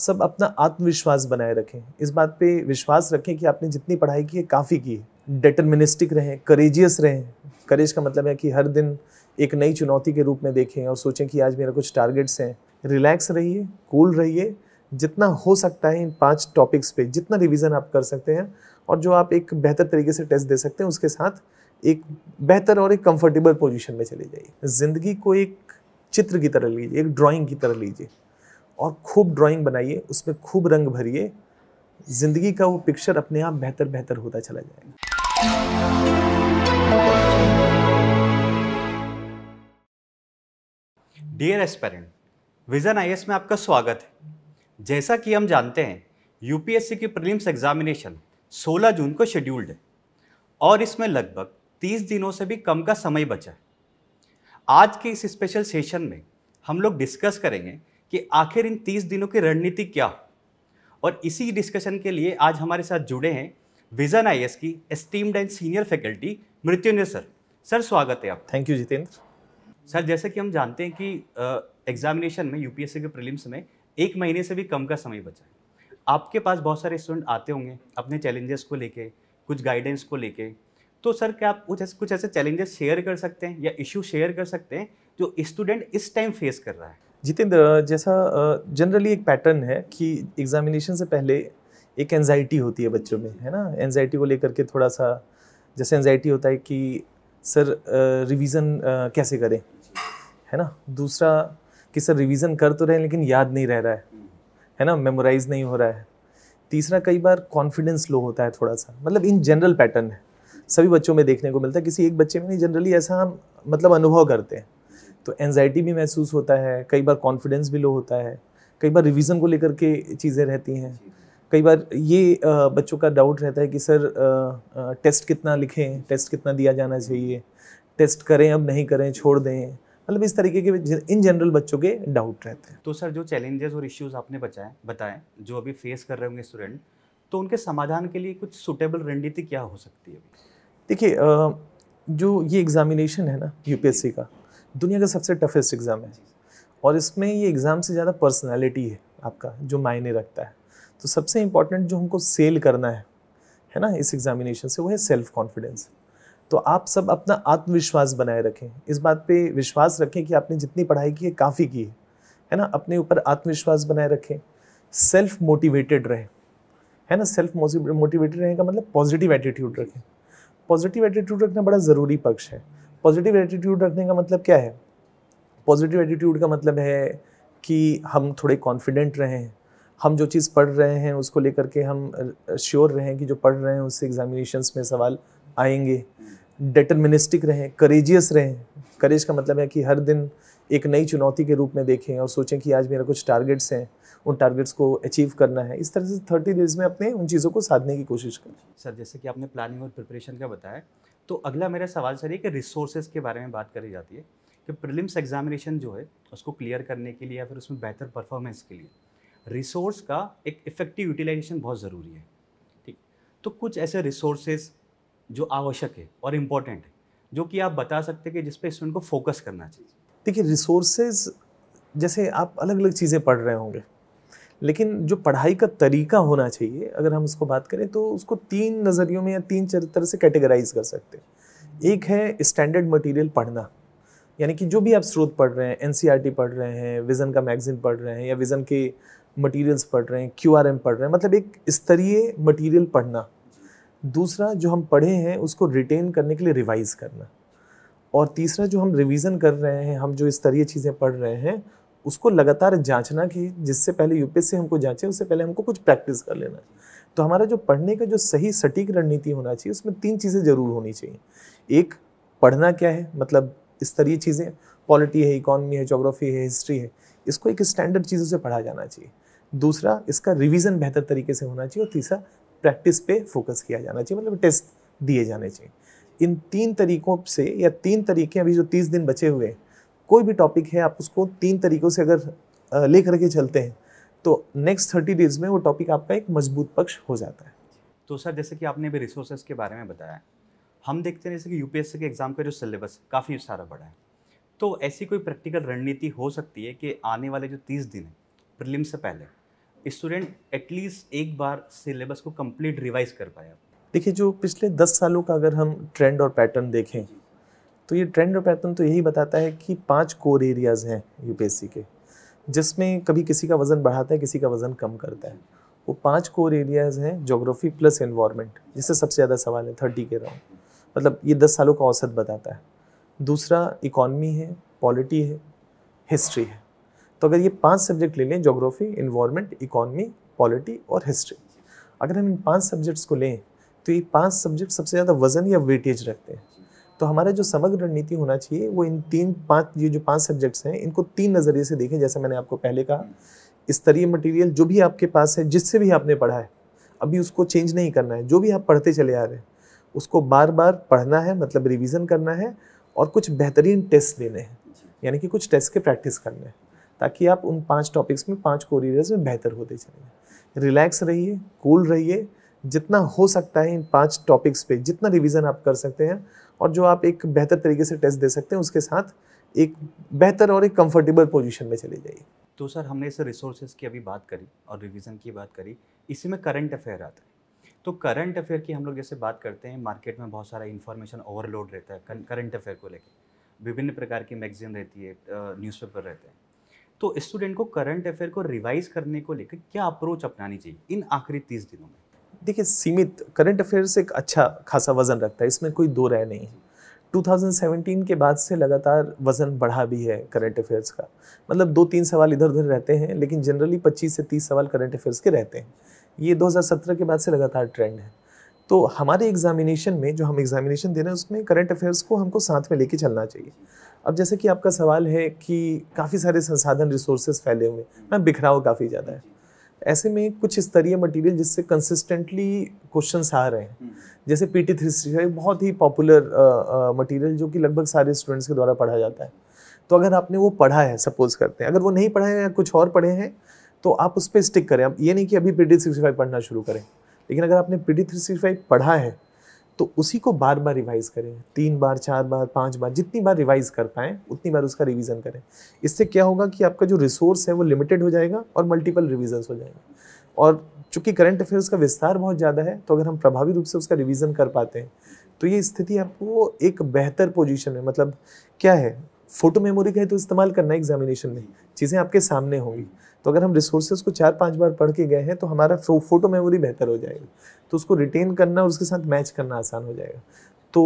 सब अपना आत्मविश्वास बनाए रखें इस बात पे विश्वास रखें कि आपने जितनी पढ़ाई की है काफ़ी की है डिटर्मिनिस्टिक रहें करेजियस रहें करेज का मतलब है कि हर दिन एक नई चुनौती के रूप में देखें और सोचें कि आज मेरा कुछ टारगेट्स हैं रिलैक्स रहिए कूल रहिए जितना हो सकता है इन पांच टॉपिक्स पे जितना रिवीजन आप कर सकते हैं और जो आप एक बेहतर तरीके से टेस्ट दे सकते हैं उसके साथ एक बेहतर और एक कंफर्टेबल पोजीशन में चले जाइए ज़िंदगी को एक चित्र की तरह लीजिए एक ड्राइंग की तरह लीजिए और खूब ड्राइंग बनाइए उसमें खूब रंग भरिए ज़िंदगी का वो पिक्चर अपने आप बेहतर बेहतर होता चला जाएगा डियर एस्पेरेंट विजन आई में आपका स्वागत है जैसा कि हम जानते हैं यूपीएससी की प्रीलिम्स एग्जामिनेशन 16 जून को शेड्यूल्ड है और इसमें लगभग 30 दिनों से भी कम का समय बचा है आज के इस स्पेशल सेशन में हम लोग डिस्कस करेंगे कि आखिर इन तीस दिनों की रणनीति क्या और इसी डिस्कशन के लिए आज हमारे साथ जुड़े हैं विजन आई की esteemed and senior faculty Mrityunjay sir sir स्वागत है आप थैंक यू जितेंद्र सर जैसे कि हम जानते हैं कि एग्जामिनेशन में यूपीएससी के प्रीलिम्स में एक महीने से भी कम का समय बचा है आपके पास बहुत सारे स्टूडेंट आते होंगे अपने चैलेंजेस को लेके कुछ गाइडेंस को लेके तो सर क्या आप कुछ ऐसे कुछ ऐसे चैलेंजेस शेयर कर सकते हैं या इश्यू शेयर कर सकते हैं जो स्टूडेंट इस टाइम फेस कर रहा है जितेंद्र जैसा जनरली एक पैटर्न है कि एग्जामिनेशन से पहले एक एनजाइटी होती है बच्चों में है ना एनजाइटी को लेकर के थोड़ा सा जैसे एनजाइटी होता है कि सर रिवीजन कैसे करें है ना दूसरा कि सर रिवीजन कर तो रहे लेकिन याद नहीं रह रहा है है ना मेमोराइज नहीं हो रहा है तीसरा कई बार कॉन्फिडेंस लो होता है थोड़ा सा मतलब इन जनरल पैटर्न है सभी बच्चों में देखने को मिलता है किसी एक बच्चे में नहीं जनरली ऐसा हम मतलब अनुभव करते हैं तो एनजाइटी भी महसूस होता है कई बार कॉन्फिडेंस भी लो होता है कई बार रिवीजन को लेकर के चीज़ें रहती हैं कई बार ये बच्चों का डाउट रहता है कि सर टेस्ट कितना लिखें टेस्ट कितना दिया जाना चाहिए टेस्ट करें अब नहीं करें छोड़ दें मतलब इस तरीके के इन जनरल बच्चों के डाउट रहते हैं तो सर जो चैलेंजेस और इश्यूज आपने बचाए बताएं जो अभी फेस कर रहे होंगे स्टूडेंट तो उनके समाधान के लिए कुछ सुटेबल रणनीति क्या हो सकती है देखिए जो ये एग्जामिनेशन है ना यूपीएससी का दुनिया का सबसे टफेस्ट एग्ज़ाम है और इसमें ये एग्ज़ाम से ज़्यादा पर्सनैलिटी है आपका जो मायने रखता है तो सबसे इम्पॉर्टेंट जो हमको सेल करना है है ना इस एग्ज़ामिनेशन से वो है सेल्फ कॉन्फिडेंस तो आप सब अपना आत्मविश्वास बनाए रखें इस बात पे विश्वास रखें कि आपने जितनी पढ़ाई की है काफ़ी की है है ना अपने ऊपर आत्मविश्वास बनाए रखें सेल्फ मोटिवेटेड रहें है ना सेल्फ मोटिवेटेड रहने का मतलब पॉजिटिव एटीट्यूड रखें पॉजिटिव एटीट्यूड रखना बड़ा ज़रूरी पक्ष है पॉजिटिव एटीट्यूड रखने का मतलब क्या है पॉजिटिव एटीट्यूड का मतलब है कि हम थोड़े कॉन्फिडेंट रहें हम जो चीज़ पढ़ रहे हैं उसको लेकर के हम श्योर रहें कि जो पढ़ रहे हैं उससे एग्जामिनेशन में सवाल आएंगे डिटर्मिनिस्टिक रहें करेजियस रहें करेज का मतलब है कि हर दिन एक नई चुनौती के रूप में देखें और सोचें कि आज मेरा कुछ टारगेट्स हैं उन टारगेट्स को अचीव करना है इस तरह से थर्टी डेज में अपने उन चीज़ों को साधने की कोशिश करें सर जैसे कि आपने प्लानिंग और प्रिपरेशन का बताया तो अगला मेरा सवाल सर ये कि रिसोर्सेज के बारे में बात करी जाती है कि प्रिलिम्स एग्जामिनेशन जो है उसको क्लियर करने के लिए या फिर उसमें बेहतर परफॉर्मेंस के लिए रिसोर्स का एक इफ़ेक्टिव यूटिलाइजेशन बहुत ज़रूरी है ठीक तो कुछ ऐसे रिसोर्सेज जो आवश्यक है और इम्पॉर्टेंट है जो कि आप बता सकते हैं कि जिस स्टूडेंट को फोकस करना चाहिए देखिए रिसोर्सेज जैसे आप अलग अलग चीज़ें पढ़ रहे होंगे लेकिन जो पढ़ाई का तरीका होना चाहिए अगर हम उसको बात करें तो उसको तीन नज़रियों में या तीन चरित्र से कैटेगराइज कर सकते हैं एक है स्टैंडर्ड मटेरियल पढ़ना यानी कि जो भी आप स्रोत पढ़ रहे हैं एन e पढ़ रहे हैं विज़न का मैगजीन पढ़ रहे हैं या विज़न के मटेरियल्स पढ़ रहे हैं क्यू पढ़ रहे हैं मतलब एक स्तरीय मटेरियल पढ़ना दूसरा जो हम पढ़े हैं उसको रिटेन करने के लिए रिवाइज़ करना और तीसरा जो हम रिवीजन कर रहे हैं हम जो स्तरीय चीज़ें पढ़ रहे हैं उसको लगातार जांचना कि जिससे पहले यूपीएससी हमको जांचे उससे पहले हमको कुछ प्रैक्टिस कर लेना तो हमारा जो पढ़ने का जो सही सटीक रणनीति होना चाहिए उसमें तीन चीज़ें ज़रूर होनी चाहिए एक पढ़ना क्या है मतलब स्तरीय चीज़ें पॉलिटी है इकोनॉमी है जोग्राफी है हिस्ट्री है इसको एक स्टैंडर्ड चीज़ों से पढ़ा जाना चाहिए दूसरा इसका रिविज़न बेहतर तरीके से होना चाहिए और तीसरा प्रैक्टिस पे फोकस किया जाना चाहिए मतलब टेस्ट दिए जाने चाहिए इन तीन तरीकों से या तीन तरीके अभी जो तीस दिन बचे हुए हैं कोई भी टॉपिक है आप उसको तीन तरीक़ों से अगर ले करके चलते हैं तो नेक्स्ट थर्टी डेज में वो टॉपिक आपका एक मजबूत पक्ष हो जाता है तो सर जैसे कि आपने अभी रिसोर्सेज के बारे में बताया हम देखते हैं जैसे कि यूपीएससी के एग्ज़ाम का जो सिलेबस काफ़ी सारा बड़ा है तो ऐसी कोई प्रैक्टिकल रणनीति हो सकती है कि आने वाले जो तीस दिन हैं प्रिलिम से पहले स्टूडेंट एटलीस्ट एक बार सिलेबस को कंप्लीट रिवाइज कर पाए देखिए जो पिछले दस सालों का अगर हम ट्रेंड और पैटर्न देखें तो ये ट्रेंड और पैटर्न तो यही बताता है कि पांच कोर एरियाज़ हैं यूपीएससी के जिसमें कभी किसी का वज़न बढ़ाता है किसी का वज़न कम करता है वो पांच कोर एरियाज़ हैं जोग्राफी प्लस इन्वायरमेंट जिससे सबसे ज़्यादा सवाल है थर्टी के राउंड मतलब ये दस सालों का औसत बताता है दूसरा इकॉनमी है पॉलिटी है हिस्ट्री है तो अगर ये पांच सब्जेक्ट ले लें जोग्राफी इन्वायरमेंट इकॉनमी पॉलिटी और हिस्ट्री अगर हम इन पांच सब्जेक्ट्स को लें तो ये पांच सब्जेक्ट सबसे ज़्यादा वज़न या वेटेज रखते हैं तो हमारा जो समग्र रणनीति होना चाहिए वो इन तीन पाँच ये जो पाँच सब्जेक्ट्स हैं इनको तीन नज़रिए से देखें जैसे मैंने आपको पहले कहा स्तरीय मटेरियल जो भी आपके पास है जिससे भी आपने पढ़ा है अभी उसको चेंज नहीं करना है जो भी आप पढ़ते चले आ रहे हैं उसको बार बार पढ़ना है मतलब रिविजन करना है और कुछ बेहतरीन टेस्ट देने हैं यानी कि कुछ टेस्ट के प्रैक्टिस करने हैं ताकि आप उन पांच टॉपिक्स में पांच कोरियर्स में बेहतर होते चले रिलैक्स रहिए कूल रहिए जितना हो सकता है इन पांच टॉपिक्स पे जितना रिवीजन आप कर सकते हैं और जो आप एक बेहतर तरीके से टेस्ट दे सकते हैं उसके साथ एक बेहतर और एक कंफर्टेबल पोजीशन में चले जाइए तो सर हमने इसे रिसोर्सेज की अभी बात करी और रिविज़न की बात करी इसी में करंट अफेयर आता है तो करंट अफेयर की हम लोग जैसे बात करते हैं मार्केट में बहुत सारा इन्फॉर्मेशन ओवरलोड रहता है करंट अफेयर को लेकर विभिन्न प्रकार की मैगजीन रहती है न्यूज़पेपर रहते हैं तो स्टूडेंट को करंट अफेयर को रिवाइज करने को लेकर क्या अप्रोच अपनानी चाहिए इन आखिरी तीस दिनों में देखिए सीमित करंट अफेयर्स एक अच्छा खासा वजन रखता है इसमें कोई दो राय नहीं है 2017 के बाद से लगातार वज़न बढ़ा भी है करंट अफेयर्स का मतलब दो तीन सवाल इधर उधर रहते हैं लेकिन जनरली 25 से 30 सवाल करंट अफेयर्स के रहते हैं ये 2017 के बाद से लगातार ट्रेंड है तो हमारे एग्जामिनेशन में जो हम एग्जामिनेशन दे रहे हैं उसमें करंट अफेयर्स को हमको साथ में लेके चलना चाहिए अब जैसे कि आपका सवाल है कि काफ़ी सारे संसाधन रिसोर्सेज फैले हुए हैं बिखराव काफ़ी ज़्यादा है ऐसे में कुछ स्तरीय मटेरियल जिससे कंसिस्टेंटली क्वेश्चन आ रहे हैं हम्म। जैसे पी टी थ्री सिक्स बहुत ही पॉपुलर मटेरियल जो कि लगभग सारे स्टूडेंट्स के द्वारा पढ़ा जाता है तो अगर आपने वो पढ़ा है सपोज करते हैं अगर वो नहीं पढ़ा है या कुछ और पढ़े हैं तो आप उस पर स्टिक करें अब ये नहीं कि अभी पी टी सिक्सटी फाइव पढ़ना शुरू करें लेकिन अगर आपने P T three sixty five पढ़ा है तो उसी को बार बार रिवाइज़ करें तीन बार चार बार पाँच बार जितनी बार रिवाइज़ कर पाएं उतनी बार उसका रिवीजन करें इससे क्या होगा कि आपका जो रिसोर्स है वो लिमिटेड हो जाएगा और मल्टीपल रिविजन्स हो जाएंगे और चूंकि करंट अफेयर्स का विस्तार बहुत ज़्यादा है तो अगर हम प्रभावी रूप से उसका रिविजन कर पाते हैं तो ये स्थिति आपको एक बेहतर पोजिशन में मतलब क्या है फोटो मेमोरी का है तो इस्तेमाल करना है एग्जामिनेशन में चीज़ें आपके सामने होंगी तो अगर हम रिसोर्सेज को चार पांच बार पढ़ के गए हैं तो हमारा फोटो मेमोरी बेहतर हो जाएगा तो उसको रिटेन करना और उसके साथ मैच करना आसान हो जाएगा तो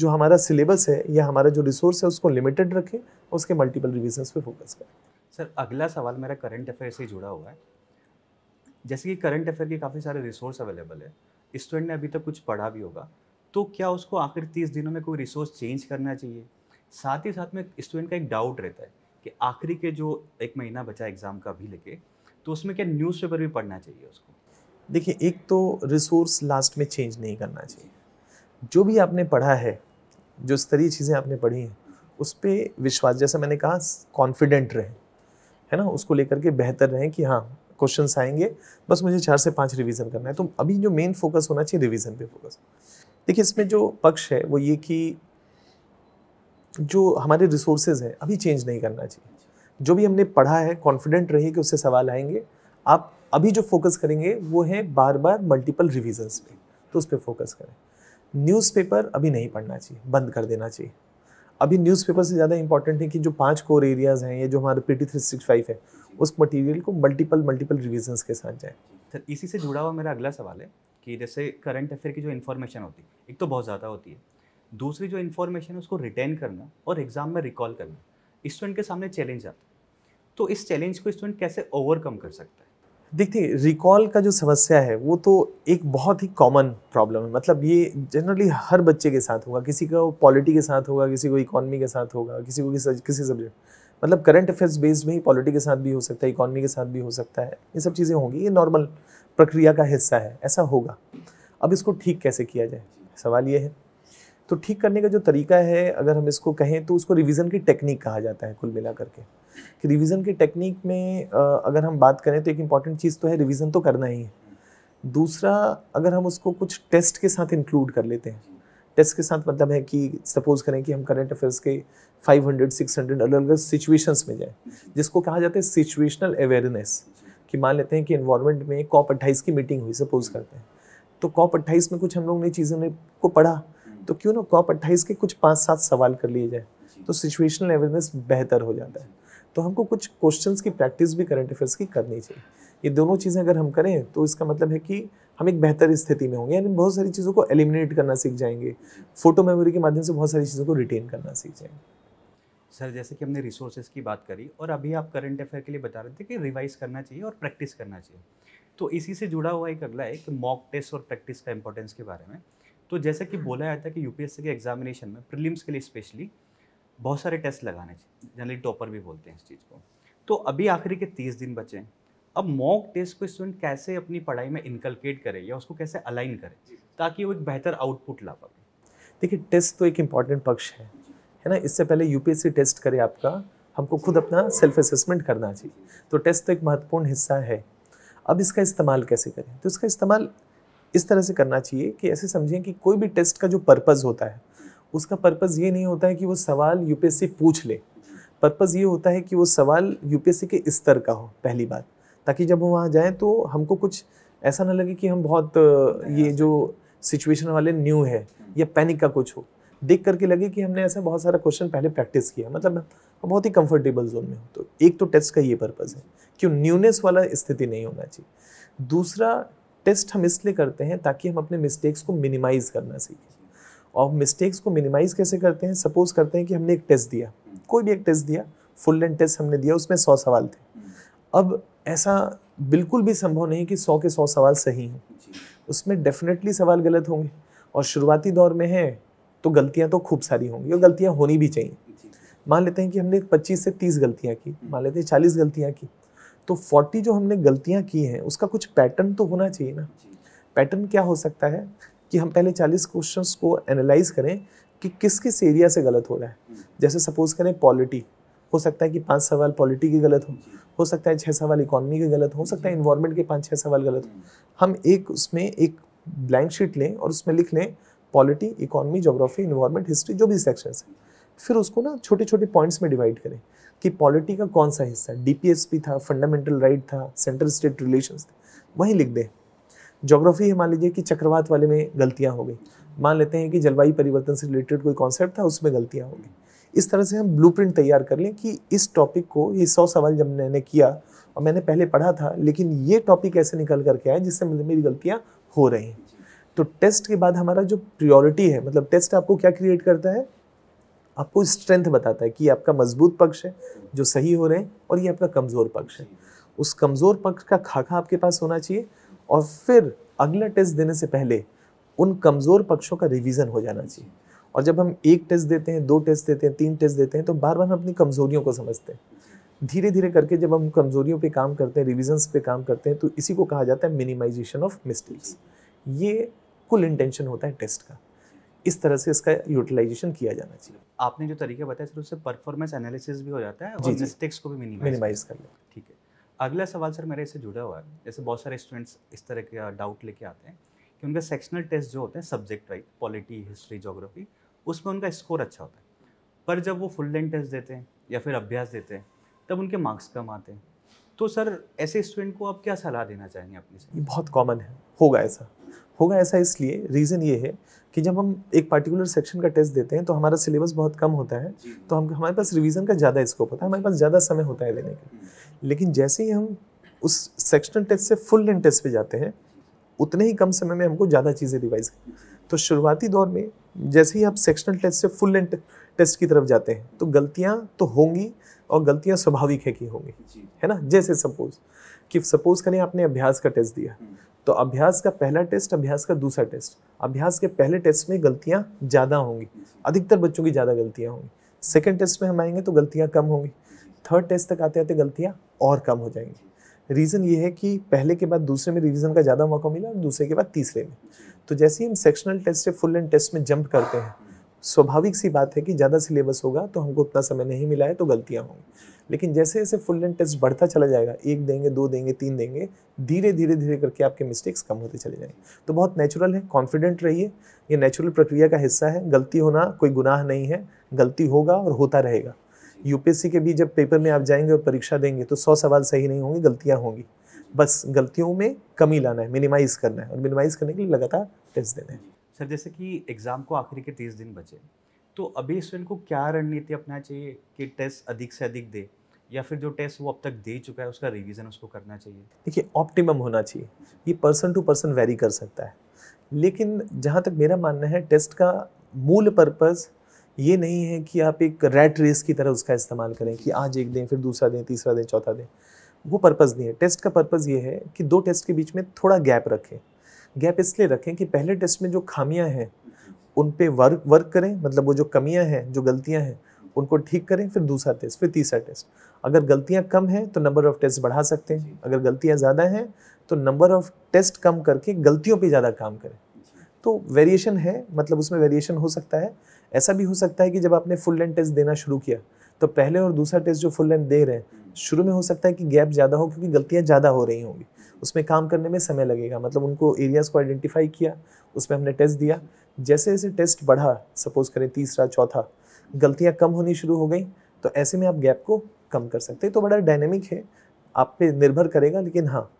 जो हमारा सिलेबस है या हमारा जो रिसोर्स है उसको लिमिटेड रखें और उसके मल्टीपल रिविजन्स पे फोकस करें सर अगला सवाल मेरा करंट अफेयर से जुड़ा हुआ है जैसे कि करंट अफेयर के काफ़ी सारे रिसोर्स अवेलेबल है स्टूडेंट ने अभी तक कुछ पढ़ा भी होगा तो क्या उसको आखिर तीस दिनों में कोई रिसोर्स चेंज करना चाहिए साथ ही साथ में स्टूडेंट का एक डाउट रहता है कि आखिरी के जो एक महीना बचा एग्ज़ाम का भी लेके तो उसमें क्या न्यूज़पेपर भी पढ़ना चाहिए उसको देखिए एक तो रिसोर्स लास्ट में चेंज नहीं करना चाहिए जो भी आपने पढ़ा है जो स्तरीय चीज़ें आपने पढ़ी हैं उस पर विश्वास जैसे मैंने कहा कॉन्फिडेंट रहें है ना उसको लेकर के बेहतर रहें कि हाँ क्वेश्चन आएंगे बस मुझे चार से पाँच रिवीजन करना है तो अभी जो मेन फोकस होना चाहिए रिवीजन पे फोकस देखिए इसमें जो पक्ष है वो ये कि जो हमारे रिसोर्सेज हैं अभी चेंज नहीं करना चाहिए जो भी हमने पढ़ा है कॉन्फिडेंट रहिए कि उससे सवाल आएंगे आप अभी जो फोकस करेंगे वो है बार बार मल्टीपल रिविजन्स पे तो उस पर फोकस करें न्यूज़पेपर अभी नहीं पढ़ना चाहिए बंद कर देना चाहिए अभी न्यूज़पेपर से ज़्यादा इंपॉर्टेंट है कि जो पांच कोर एरियाज़ हैं या जो हमारे P T three six five है उस मटेरियल को मल्टीपल मल्टीपल रिविजन्स के साथ जाए सर तो इसी से जुड़ा हुआ मेरा अगला सवाल है कि जैसे करंट अफेयर की जो इन्फॉर्मेशन होती है एक तो बहुत ज़्यादा होती है दूसरी जो इन्फॉर्मेशन है उसको रिटेन करना और एग्ज़ाम में रिकॉल करना स्टूडेंट के सामने चैलेंज आता है तो इस चैलेंज को स्टूडेंट कैसे ओवरकम कर सकता है देखिए रिकॉल का जो समस्या है वो तो एक बहुत ही कॉमन प्रॉब्लम है मतलब ये जनरली हर बच्चे के साथ होगा किसी को पॉलिटी के साथ होगा किसी को इकोनॉमी के साथ होगा किसी को किसी सब्जेक्ट मतलब करंट अफेयर्स बेस्ड में ही पॉलिटी के साथ भी हो सकता है इकोनॉमी के साथ भी हो सकता है ये सब चीज़ें होंगी ये नॉर्मल प्रक्रिया का हिस्सा है ऐसा होगा अब इसको ठीक कैसे किया जाए सवाल ये है तो ठीक करने का जो तरीका है अगर हम इसको कहें तो उसको रिवीजन की टेक्निक कहा जाता है कुल मिला करके कि रिवीजन की टेक्निक में अगर हम बात करें तो एक इम्पॉर्टेंट चीज़ तो है रिवीजन तो करना ही है दूसरा अगर हम उसको कुछ टेस्ट के साथ इंक्लूड कर लेते हैं टेस्ट के साथ मतलब है कि सपोज करें कि हम करंट अफेयर्स के 500 600 अलग अलग सिचुएशंस में जाएं जिसको कहा जाता है सिचुएशनल अवेयरनेस कि मान लेते हैं कि इन्वायरमेंट में कॉप अट्ठाईस की मीटिंग हुई सपोज करते हैं तो कॉप अट्ठाईस में कुछ हम लोग ने चीज़ों ने को पढ़ा तो क्यों ना कॉप अट्ठाईस के कुछ पाँच सात सवाल कर लिए जाए तो सिचुएशनल अवेयरनेस बेहतर हो जाता है तो हमको कुछ क्वेश्चंस की प्रैक्टिस भी करंट अफेयर्स की करनी चाहिए ये दोनों चीज़ें अगर हम करें तो इसका मतलब है कि हम एक बेहतर स्थिति में होंगे यानी बहुत सारी चीज़ों को एलिमिनेट करना सीख जाएंगे फोटो मेमोरी के माध्यम से बहुत सारी चीज़ों को रिटेन करना सीख जाएंगे सर जैसे कि हमने रिसोर्सेज की बात करी और अभी आप करंट अफेयर के लिए बता रहे थे कि रिवाइज करना चाहिए और प्रैक्टिस करना चाहिए तो इसी से जुड़ा हुआ एक अगला है कि मॉक टेस्ट और प्रैक्टिस का इंपॉर्टेंस के बारे में तो जैसा कि बोला जाता है कि यूपीएससी के एग्जामिनेशन में प्रिलिम्स के लिए स्पेशली बहुत सारे टेस्ट लगाने चाहिए जनरली टॉपर भी बोलते हैं इस चीज़ को तो अभी आखिरी के तीस दिन बचे हैं अब मॉक टेस्ट को स्टूडेंट कैसे अपनी पढ़ाई में इनकलकेट करे या उसको कैसे अलाइन करे ताकि वो एक बेहतर आउटपुट ला पाए देखिए टेस्ट तो एक इम्पॉर्टेंट पक्ष है है ना इससे पहले यूपीएससी टेस्ट करे आपका हमको खुद अपना सेल्फ असेसमेंट करना चाहिए तो टेस्ट तो एक महत्वपूर्ण हिस्सा है अब इसका इस्तेमाल कैसे करें तो इसका इस्तेमाल इस तरह से करना चाहिए कि ऐसे समझें कि कोई भी टेस्ट का जो पर्पज़ होता है उसका पर्पज़ ये नहीं होता है कि वो सवाल यूपीएससी पूछ ले पर्पज़ ये होता है कि वो सवाल यूपीएससी के स्तर का हो पहली बात ताकि जब हम वहाँ जाएँ तो हमको कुछ ऐसा ना लगे कि हम बहुत ये जो सिचुएशन वाले न्यू है या पैनिक का कुछ हो देख करके लगे कि हमने ऐसा बहुत सारा क्वेश्चन पहले प्रैक्टिस किया मतलब बहुत ही कंफर्टेबल जोन में हो तो एक तो टेस्ट का ये पर्पज़ है कि न्यूनेस वाला स्थिति नहीं होना चाहिए दूसरा टेस्ट हम इसलिए करते हैं ताकि हम अपने मिस्टेक्स को मिनिमाइज़ करना सीखें और मिस्टेक्स को मिनिमाइज़ कैसे करते हैं सपोज़ करते हैं कि हमने एक टेस्ट दिया कोई भी एक टेस्ट दिया फुल एंड टेस्ट हमने दिया उसमें सौ सवाल थे अब ऐसा बिल्कुल भी संभव नहीं कि सौ के सौ सवाल सही हों उसमें डेफिनेटली सवाल गलत होंगे और शुरुआती दौर में है तो गलतियाँ तो खूब सारी होंगी और गलतियाँ होनी भी चाहिए मान लेते हैं कि हमने 25 से 30 गलतियाँ की मान लेते हैं 40 गलतियाँ की तो 40 जो हमने गलतियाँ की हैं उसका कुछ पैटर्न तो होना चाहिए ना पैटर्न क्या हो सकता है कि हम पहले 40 क्वेश्चंस को एनालाइज करें कि किस किस एरिया से गलत हो रहा है जैसे सपोज करें पॉलिटी हो सकता है कि पांच सवाल पॉलिटी के गलत हो हो सकता है छह सवाल इकोनॉमी के गलत हो सकता है इन्वायरमेंट के पांच छह सवाल गलत हो हम एक उसमें एक ब्लैंक शीट लें और उसमें लिख लें polity economy geography environment history जो भी सेक्शन है फिर उसको ना छोटे छोटे पॉइंट्स में डिवाइड करें कि पॉलिटी का कौन सा हिस्सा डीपीएसपी था फंडामेंटल राइट था सेंट्रल स्टेट रिलेशन थे वहीं लिख दें जोग्राफी है मान लीजिए कि चक्रवात वाले में गलतियाँ हो गई मान लेते हैं कि जलवायु परिवर्तन से रिलेटेड कोई कॉन्सेप्ट था उसमें गलतियाँ हो गई इस तरह से हम ब्लू तैयार कर लें कि इस टॉपिक को ये सौ सवाल जब मैंने किया और मैंने पहले पढ़ा था लेकिन ये टॉपिक ऐसे निकल करके आया जिससे मेरी गलतियाँ हो रही हैं तो टेस्ट के बाद हमारा जो प्रियोरिटी है मतलब टेस्ट आपको क्या क्रिएट करता है आपको स्ट्रेंथ बताता है कि आपका मजबूत पक्ष है जो सही हो रहे हैं और ये आपका कमज़ोर पक्ष है उस कमज़ोर पक्ष का खाका आपके पास होना चाहिए और फिर अगला टेस्ट देने से पहले उन कमज़ोर पक्षों का रिवीजन हो जाना चाहिए और जब हम एक टेस्ट देते हैं दो टेस्ट देते हैं तीन टेस्ट देते हैं तो बार बार हम अपनी कमज़ोरियों को समझते हैं धीरे धीरे करके जब हम कमज़ोरियों पे काम करते हैं रिविजन्स पे काम करते हैं तो इसी को कहा जाता है मिनिमाइजेशन ऑफ मिस्टेक्स ये कुल इंटेंशन होता है टेस्ट का इस तरह से इसका यूटिलाइजेशन किया जाना चाहिए आपने जो तरीके बताया सर उससे परफॉर्मेंस एनालिसिस भी हो जाता है और मिस्टेक्स को भी मिनिमाइज कर लें ठीक है अगला सवाल सर मेरे इससे जुड़ा हुआ है जैसे बहुत सारे स्टूडेंट्स इस तरह के डाउट लेके आते हैं कि उनका सेक्शनल टेस्ट जो होते हैं subject wise polity history geography उसमें उनका स्कोर अच्छा होता है पर जब वो फुल लेंथ टेस्ट देते हैं या फिर अभ्यास देते हैं तब उनके मार्क्स कम आते हैं तो सर ऐसे स्टूडेंट को आप क्या सलाह देना चाहेंगे अपने से ये बहुत कॉमन है होगा ऐसा होगा ऐसा इसलिए रीज़न ये है कि जब हम एक पर्टिकुलर सेक्शन का टेस्ट देते हैं तो हमारा सिलेबस बहुत कम होता है तो हम हमारे पास रिवीजन का ज़्यादा स्कोप होता है हमारे पास ज़्यादा समय होता है लेने का हम्म। लेकिन जैसे ही हम उस सेक्शनल टेस्ट से फुल लेंथ टेस्ट पे जाते हैं उतने ही कम समय में हमको ज़्यादा चीज़ें रिवाइज तो शुरुआती दौर में जैसे ही आप सेक्शनल टेस्ट से फुल लेंथ टेस्ट की तरफ जाते हैं तो गलतियाँ तो होंगी और गलतियाँ स्वाभाविक है कि होंगी है ना जैसे सपोज़ कि सपोज़ करें आपने अभ्यास का टेस्ट दिया हम्म। तो अभ्यास का पहला टेस्ट अभ्यास का दूसरा टेस्ट अभ्यास के पहले टेस्ट में गलतियाँ ज़्यादा होंगी अधिकतर बच्चों की ज़्यादा गलतियाँ होंगी सेकेंड टेस्ट में हम आएंगे तो गलतियाँ कम होंगी थर्ड टेस्ट तक आते आते गलतियाँ और कम हो जाएंगी रीज़न ये है कि पहले के बाद दूसरे में रिवीजन का ज़्यादा मौका मिला और दूसरे के बाद तीसरे में तो जैसे ही हम सेक्शनल टेस्ट से फुल एंड टेस्ट में जंप करते हैं स्वाभाविक सी बात है कि ज़्यादा सिलेबस होगा तो हमको उतना समय नहीं मिला है तो गलतियाँ होंगी लेकिन जैसे जैसे फुल लेंथ टेस्ट बढ़ता चला जाएगा एक देंगे दो देंगे तीन देंगे धीरे धीरे धीरे करके आपके मिस्टेक्स कम होते चले जाएंगे तो बहुत नेचुरल है कॉन्फिडेंट रहिए ये नेचुरल प्रक्रिया का हिस्सा है गलती होना कोई गुनाह नहीं है गलती होगा और होता रहेगा यूपीएससी के भी जब पेपर में आप जाएंगे और परीक्षा देंगे तो सौ सवाल सही नहीं होंगे गलतियाँ होंगी बस गलतियों में कमी लाना है मिनिमाइज़ करना है और मिनिमाइज़ करने के लिए लगातार टेस्ट देना है सर जैसे कि एग्ज़ाम को आखिरी के तीस दिन बचे तो अभी स्टूडेंट को क्या रणनीति अपना चाहिए कि टेस्ट अधिक से अधिक दे या फिर जो टेस्ट वो अब तक दे चुका है उसका रिवीजन उसको करना चाहिए देखिए ऑप्टिमम होना चाहिए ये पर्सन टू पर्सन वेरी कर सकता है लेकिन जहाँ तक मेरा मानना है टेस्ट का मूल पर्पज़ ये नहीं है कि आप एक रेड रेस की तरह उसका इस्तेमाल करें कि आज एक दें फिर दूसरा दें तीसरा दें चौथा दें वो पर्पज़ नहीं है टेस्ट का पर्पज़ ये है कि दो टेस्ट के बीच में थोड़ा गैप रखें गैप इसलिए रखें कि पहले टेस्ट में जो खामियां हैं उन पे वर्क वर्क करें मतलब वो जो कमियां हैं जो गलतियां हैं उनको ठीक करें फिर दूसरा टेस्ट फिर तीसरा टेस्ट अगर गलतियां कम हैं तो नंबर ऑफ़ टेस्ट बढ़ा सकते हैं अगर गलतियां ज़्यादा हैं तो नंबर ऑफ़ टेस्ट कम करके गलतियों पर ज़्यादा काम करें तो वेरिएशन है मतलब उसमें वेरिएशन हो सकता है ऐसा भी हो सकता है कि जब आपने फुल लेंथ टेस्ट देना शुरू किया तो पहले और दूसरा टेस्ट जो फुल लेंथ दे रहे हैं शुरू में हो सकता है कि गैप ज़्यादा हो क्योंकि गलतियाँ ज़्यादा हो रही होंगी उसमें काम करने में समय लगेगा मतलब उनको एरियाज़ को आइडेंटिफाई किया उसमें हमने टेस्ट दिया जैसे जैसे टेस्ट बढ़ा सपोज करें तीसरा चौथा गलतियाँ कम होनी शुरू हो गई तो ऐसे में आप गैप को कम कर सकते हैं तो बड़ा डायनेमिक है आप पे निर्भर करेगा लेकिन हाँ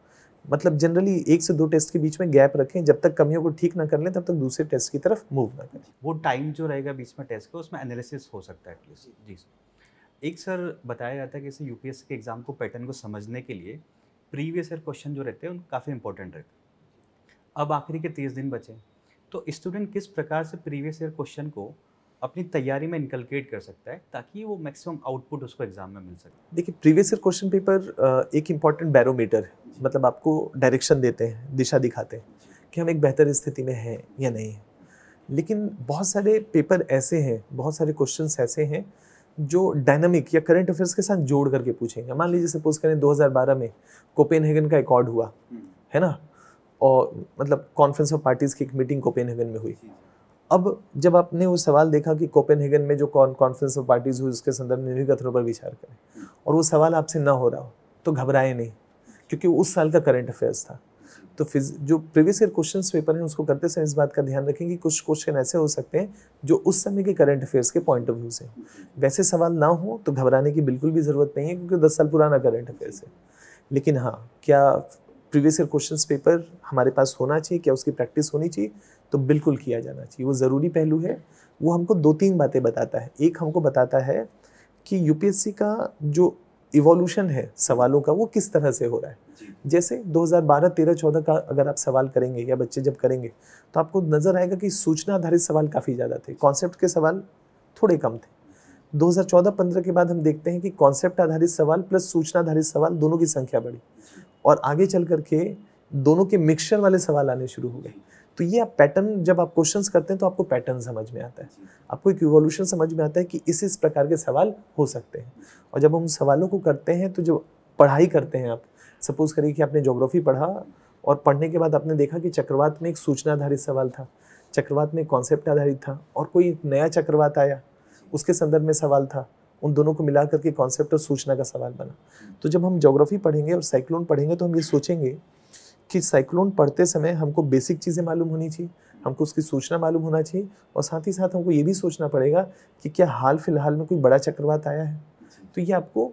मतलब जनरली एक से दो टेस्ट के बीच में गैप रखें जब तक कमियों को ठीक ना कर लें तब तक दूसरे टेस्ट की तरफ मूव ना करें वो टाइम जो रहेगा बीच में टेस्ट का उसमें एनालिसिस हो सकता है एटलीस्ट जी एक सर बताया जाता है कि इसे यूपीएससी के एग्ज़ाम को पैटर्न को समझने के लिए प्रीवियस ईयर क्वेश्चन जो रहते हैं उनको काफ़ी इंपॉर्टेंट रहते हैं अब आखिरी के तीस दिन बचे तो स्टूडेंट किस प्रकार से प्रीवियस ईयर क्वेश्चन को अपनी तैयारी में इनकलकेट कर सकता है ताकि वो मैक्सिमम आउटपुट उसको एग्जाम में मिल सके देखिए प्रीवियस ईयर क्वेश्चन पेपर एक इम्पॉर्टेंट बैरोमीटर है मतलब आपको डायरेक्शन देते हैं दिशा दिखाते हैं कि हम एक बेहतर स्थिति में हैं या नहीं लेकिन बहुत सारे पेपर ऐसे हैं बहुत सारे क्वेश्चन ऐसे हैं जो डायनामिक या करंट अफेयर्स के साथ जोड़ करके पूछेंगे मान लीजिए सपोज करें 2012 में कोपेन हेगन का रिकॉर्ड हुआ हम्म। है ना और मतलब कॉन्फ्रेंस ऑफ पार्टीज़ की एक मीटिंग कोपेन हेगन में हुई अब जब आपने वो सवाल देखा कि कोपेन हेगन में जो कॉन्फ्रेंस ऑफ पार्टीज़ हुई उसके संदर्भ में भी कथनों पर विचार करें हम्म। और वो सवाल आपसे ना हो रहा हो तो घबराए नहीं क्योंकि उस साल का करंट अफेयर्स था तो फिज जो प्रीवियस ईयर क्वेश्चन पेपर हैं उसको करते समय इस बात का ध्यान रखें कि कुछ क्वेश्चन ऐसे हो सकते हैं जो उस समय के करंट अफेयर्स के पॉइंट ऑफ व्यू से वैसे सवाल ना हो तो घबराने की बिल्कुल भी ज़रूरत नहीं है क्योंकि दस साल पुराना करंट अफेयर्स है लेकिन हाँ क्या प्रीवियस ईयर क्वेश्चन पेपर हमारे पास होना चाहिए क्या उसकी प्रैक्टिस होनी चाहिए तो बिल्कुल किया जाना चाहिए वो ज़रूरी पहलू है वो हमको दो तीन बातें बताता है एक हमको बताता है कि यूपीएससी का जो इवोल्यूशन है सवालों का वो किस तरह से हो रहा है जैसे 2012, 13, 14 का अगर आप सवाल करेंगे या बच्चे जब करेंगे तो आपको नज़र आएगा कि सूचना आधारित सवाल काफ़ी ज़्यादा थे कॉन्सेप्ट के सवाल थोड़े कम थे 2014-15 के बाद हम देखते हैं कि कॉन्सेप्ट आधारित सवाल प्लस सूचना आधारित सवाल दोनों की संख्या बढ़ी और आगे चल करके दोनों के मिक्सचर वाले सवाल आने शुरू हो गए तो ये आप पैटर्न जब आप क्वेश्चंस करते हैं तो आपको पैटर्न समझ में आता है आपको एक इवोल्यूशन समझ में आता है कि इस इस प्रकार के सवाल हो सकते हैं और जब हम सवालों को करते हैं तो जो पढ़ाई करते हैं आप सपोज़ करिए कि आपने जोग्राफी पढ़ा और पढ़ने के बाद आपने देखा कि चक्रवात में एक सूचना आधारित सवाल था चक्रवात में कॉन्सेप्ट आधारित था और कोई नया चक्रवात आया उसके संदर्भ में सवाल था उन दोनों को मिला करके कॉन्सेप्ट और सूचना का सवाल बना तो जब हम जोग्राफी पढ़ेंगे और साइक्लोन पढ़ेंगे तो हम ये सोचेंगे कि साइक्लोन पढ़ते समय हमको बेसिक चीज़ें मालूम होनी चाहिए हमको उसकी सूचना मालूम होना चाहिए और साथ ही साथ हमको ये भी सोचना पड़ेगा कि क्या हाल फिलहाल में कोई बड़ा चक्रवात आया है तो ये आपको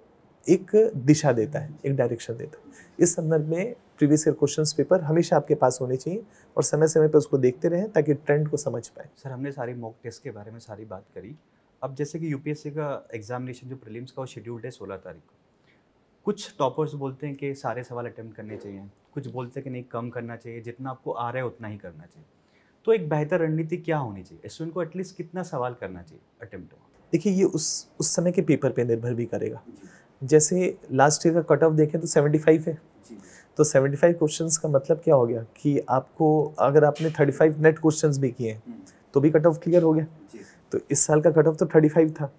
एक दिशा देता है एक डायरेक्शन देता है इस संदर्भ में प्रीवियस ईयर क्वेश्चन पेपर हमेशा आपके पास होने चाहिए और समय समय पर उसको देखते रहें ताकि ट्रेंड को समझ पाए सर हमने सारे मॉक टेस्ट के बारे में सारी बात करी अब जैसे कि यूपीएससी का एग्जामिनेशन जो प्रीलिम्स का वो शेड्यूल्ड है सोलह तारीख को कुछ टॉपर्स बोलते हैं कि सारे सवाल अटैम्प्ट करने चाहिए कुछ बोल सके नहीं कम करना चाहिए जितना आपको आ रहा है उतना ही करना चाहिए तो एक बेहतर रणनीति क्या होनी चाहिए स्टूडेंट को एटलीस्ट कितना सवाल करना चाहिए अटेम्प्ट देखिए ये उस उस समय के पेपर पे निर्भर भी करेगा जैसे लास्ट ईयर का कट ऑफ देखें तो 75 है तो 75 क्वेश्चंस का मतलब क्या हो गया कि आपको अगर आपने 35 नेट क्वेश्चंस भी किए हैं हम्म। तो भी कट ऑफ क्लियर हो गया तो इस साल का कट ऑफ तो 35 था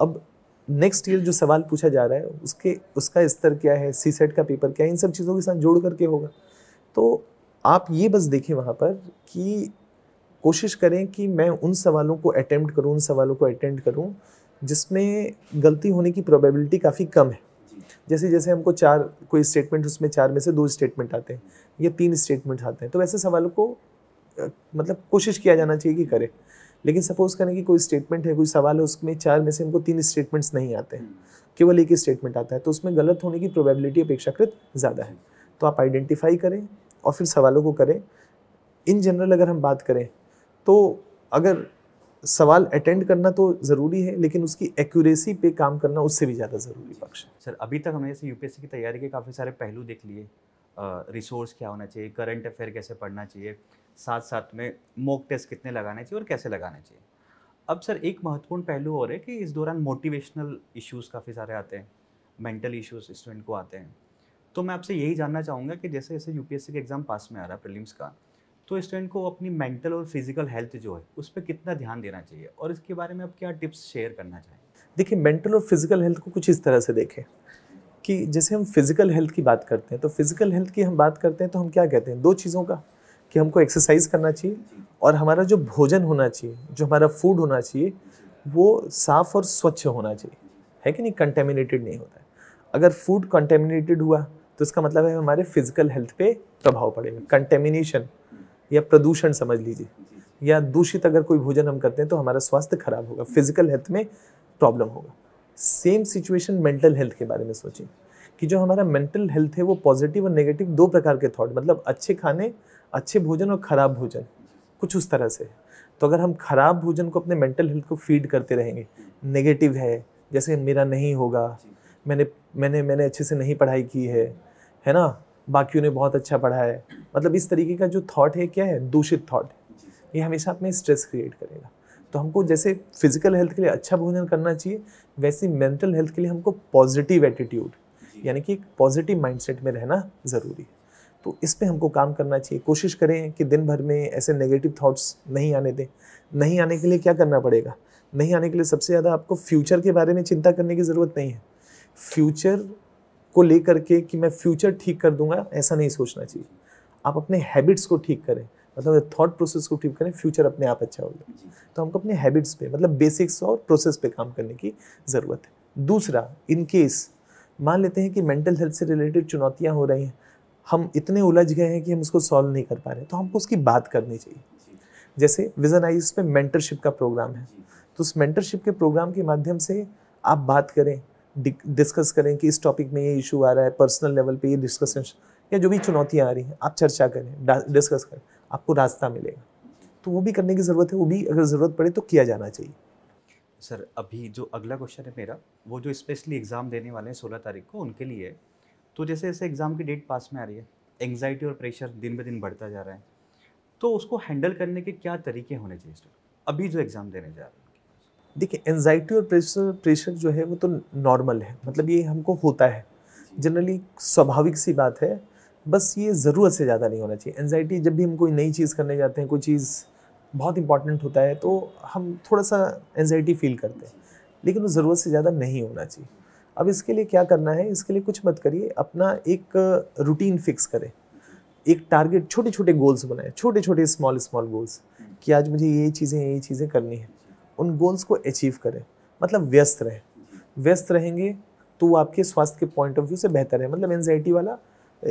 अब नेक्स्ट ईयर जो सवाल पूछा जा रहा है उसके उसका स्तर क्या है सी सेट का पेपर क्या है इन सब चीज़ों के साथ जोड़ करके होगा तो आप ये बस देखें वहाँ पर कि कोशिश करें कि मैं उन सवालों को अटैम्प्ट करूँ उन सवालों को अटेंड करूँ जिसमें गलती होने की प्रोबेबिलिटी काफ़ी कम है जैसे जैसे हमको चार कोई स्टेटमेंट उसमें चार में से दो स्टेटमेंट आते हैं या तीन स्टेटमेंट आते हैं तो वैसे सवालों को मतलब कोशिश किया जाना चाहिए कि करें लेकिन सपोज करें कि कोई स्टेटमेंट है कोई सवाल है उसमें चार में से हमको तीन स्टेटमेंट्स नहीं आते हैं केवल एक ही स्टेटमेंट आता है तो उसमें गलत होने की प्रोबेबिलिटी अपेक्षाकृत ज़्यादा है तो आप आइडेंटिफाई करें और फिर सवालों को करें इन जनरल अगर हम बात करें तो अगर सवाल अटेंड करना तो ज़रूरी है लेकिन उसकी एक्यूरेसी पे काम करना उससे भी ज़्यादा ज़रूरी पक्ष है सर अभी तक हमने जैसे यूपीएससी की तैयारी के काफ़ी सारे पहलू देख लिए रिसोर्स क्या होना चाहिए करंट अफेयर कैसे पढ़ना चाहिए साथ साथ में मॉक टेस्ट कितने लगाने चाहिए और कैसे लगाने चाहिए अब सर एक महत्वपूर्ण पहलू और है कि इस दौरान मोटिवेशनल इश्यूज काफ़ी सारे आते हैं मेंटल इश्यूज स्टूडेंट को आते हैं तो मैं आपसे यही जानना चाहूँगा कि जैसे जैसे यू के एग्ज़ाम पास में आ रहा है प्रिलिम्स का तो स्टूडेंट को अपनी मेंटल और फिजिकल हेल्थ जो है उस पर कितना ध्यान देना चाहिए और इसके बारे में आप क्या टिप्स शेयर करना चाहें देखिए मेंटल और फिजिकल हेल्थ को कुछ इस तरह से देखें कि जैसे हम फिजिकल हेल्थ की बात करते हैं तो फिजिकल हेल्थ की हम बात करते हैं तो हम क्या कहते हैं दो चीज़ों का कि हमको एक्सरसाइज करना चाहिए और हमारा जो भोजन होना चाहिए जो हमारा फूड होना चाहिए वो साफ़ और स्वच्छ होना चाहिए है कि नहीं कंटेमिनेटेड नहीं होता है अगर फूड कंटेमिनेटेड हुआ तो इसका मतलब है हमारे फिजिकल हेल्थ पे प्रभाव पड़ेगा कंटेमिनेशन या प्रदूषण समझ लीजिए या दूषित अगर कोई भोजन हम करते हैं तो हमारा स्वास्थ्य खराब होगा फिजिकल हेल्थ में प्रॉब्लम होगा सेम सिचुएशन मेंटल हेल्थ के बारे में सोचिए कि जो हमारा मेंटल हेल्थ है वो पॉजिटिव और नेगेटिव दो प्रकार के थॉट मतलब अच्छे खाने अच्छे भोजन और ख़राब भोजन कुछ उस तरह से तो अगर हम ख़राब भोजन को अपने मेंटल हेल्थ को फीड करते रहेंगे नेगेटिव है जैसे मेरा नहीं होगा मैंने मैंने मैंने अच्छे से नहीं पढ़ाई की है है ना बाकियों ने बहुत अच्छा पढ़ा है मतलब इस तरीके का जो थॉट है क्या है दूषित थॉट ये हमेशा अपने स्ट्रेस क्रिएट करेगा तो हमको जैसे फिजिकल हेल्थ के लिए अच्छा भोजन करना चाहिए वैसे मेंटल हेल्थ के लिए हमको पॉजिटिव एटीट्यूड यानी कि पॉजिटिव माइंडसेट में रहना ज़रूरी है तो इस पर हमको काम करना चाहिए कोशिश करें कि दिन भर में ऐसे नेगेटिव थाट्स नहीं आने दें नहीं आने के लिए क्या करना पड़ेगा नहीं आने के लिए सबसे ज़्यादा आपको फ्यूचर के बारे में चिंता करने की ज़रूरत नहीं है फ्यूचर को लेकर के कि मैं फ्यूचर ठीक कर दूंगा ऐसा नहीं सोचना चाहिए आप अपने हैबिट्स को ठीक करें मतलब थॉट प्रोसेस को ठीक करें फ्यूचर अपने आप अच्छा होगा तो हमको अपने हैबिट्स पे मतलब बेसिक्स और प्रोसेस पे काम करने की ज़रूरत है दूसरा इन केस मान लेते हैं कि मेंटल हेल्थ से रिलेटेड चुनौतियाँ हो रही हैं हम इतने उलझ गए हैं कि हम उसको सॉल्व नहीं कर पा रहे तो हमको उसकी बात करनी चाहिए जैसे विजन आई पे मेंटरशिप का प्रोग्राम है तो उस मेंटरशिप के प्रोग्राम के माध्यम से आप बात करें डिस्कस करें कि इस टॉपिक में ये इशू आ रहा है पर्सनल लेवल पे ये डिस्कशन या जो भी चुनौतियाँ आ रही हैं आप चर्चा करें डिस्कस करें आपको रास्ता मिलेगा तो वो भी करने की ज़रूरत है वो भी अगर ज़रूरत पड़े तो किया जाना चाहिए सर अभी जो अगला क्वेश्चन है मेरा वो जो स्पेशली एग्ज़ाम देने वाले हैं सोलह तारीख को उनके लिए तो जैसे जैसे एग्ज़ाम की डेट पास में आ रही है एंगजाइटी और प्रेशर दिन ब दिन बढ़ता जा रहा है तो उसको हैंडल करने के क्या तरीके होने चाहिए स्टूडेंट अभी जो एग्ज़ाम देने जा रहे हैं देखिए एंगजाइटी और प्रेशर प्रेशर जो है वो तो नॉर्मल है मतलब ये हमको होता है जनरली स्वाभाविक सी बात है बस ये ज़रूरत से ज़्यादा नहीं होना चाहिए एनजाइटी जब भी हम कोई नई चीज़ करने जाते हैं कोई चीज़ बहुत इंपॉर्टेंट होता है तो हम थोड़ा सा एनजाइटी फील करते हैं लेकिन वो ज़रूरत से ज़्यादा नहीं होना चाहिए अब इसके लिए क्या करना है इसके लिए कुछ मत करिए अपना एक रूटीन फिक्स करें एक टारगेट छोटे छोटे गोल्स बनाए छोटे छोटे स्मॉल स्मॉल गोल्स कि आज मुझे ये चीज़ें ये चीज़ें करनी है उन गोल्स को अचीव करें मतलब व्यस्त रहें व्यस्त रहेंगे तो वो आपके स्वास्थ्य के पॉइंट ऑफ व्यू से बेहतर है मतलब एनजाइटी वाला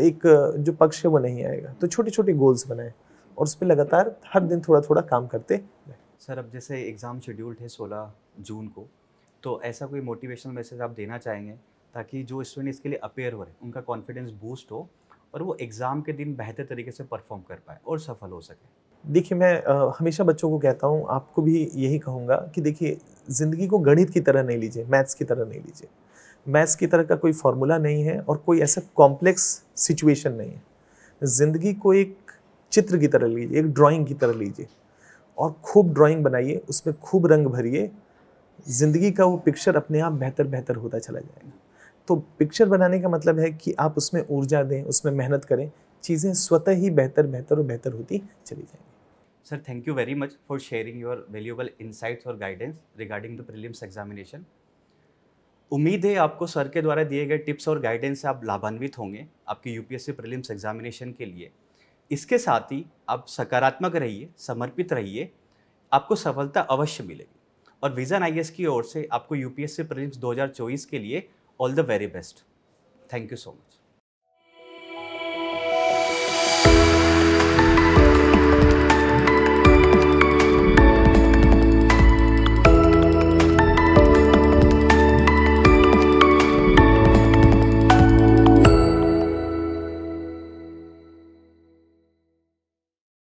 एक जो पक्ष है वो नहीं आएगा तो छोटे छोटे गोल्स बनाएं और उस पर लगातार हर दिन थोड़ा थोड़ा काम करते रहे सर अब जैसे एग्ज़ाम शेड्यूल्ड है सोलह जून को तो ऐसा कोई मोटिवेशनल मैसेज आप देना चाहेंगे ताकि जो स्टूडेंट इसके लिए अपेयर हो रहे उनका कॉन्फिडेंस बूस्ट हो और वो एग्ज़ाम के दिन बेहतर तरीके से परफॉर्म कर पाए और सफल हो सके देखिए मैं आ, हमेशा बच्चों को कहता हूँ आपको भी यही कहूँगा कि देखिए ज़िंदगी को गणित की तरह नहीं लीजिए मैथ्स की तरह नहीं लीजिए मैथ्स की तरह का कोई फार्मूला नहीं है और कोई ऐसा कॉम्प्लेक्स सिचुएशन नहीं है ज़िंदगी को एक चित्र की तरह लीजिए एक ड्राइंग की तरह लीजिए और खूब ड्राइंग बनाइए उसमें खूब रंग भरिए ज़िंदगी का वो पिक्चर अपने आप बेहतर बेहतर होता चला जाएगा तो पिक्चर बनाने का मतलब है कि आप उसमें ऊर्जा दें उसमें मेहनत करें चीज़ें स्वतः ही बेहतर बेहतर और बेहतर होती चली जाएंगी sir thank you very much for sharing your valuable insights और guidance regarding the prelims examination उम्मीद है आपको सर के द्वारा दिए गए टिप्स और गाइडेंस से आप लाभान्वित होंगे आपके यूपीएससी प्रीलिम्स एग्जामिनेशन के लिए इसके साथ ही आप सकारात्मक रहिए समर्पित रहिए आपको सफलता अवश्य मिलेगी और विजन आई की ओर से आपको यूपीएससी प्रीलिम्स 2024 के लिए all the very best thank you so much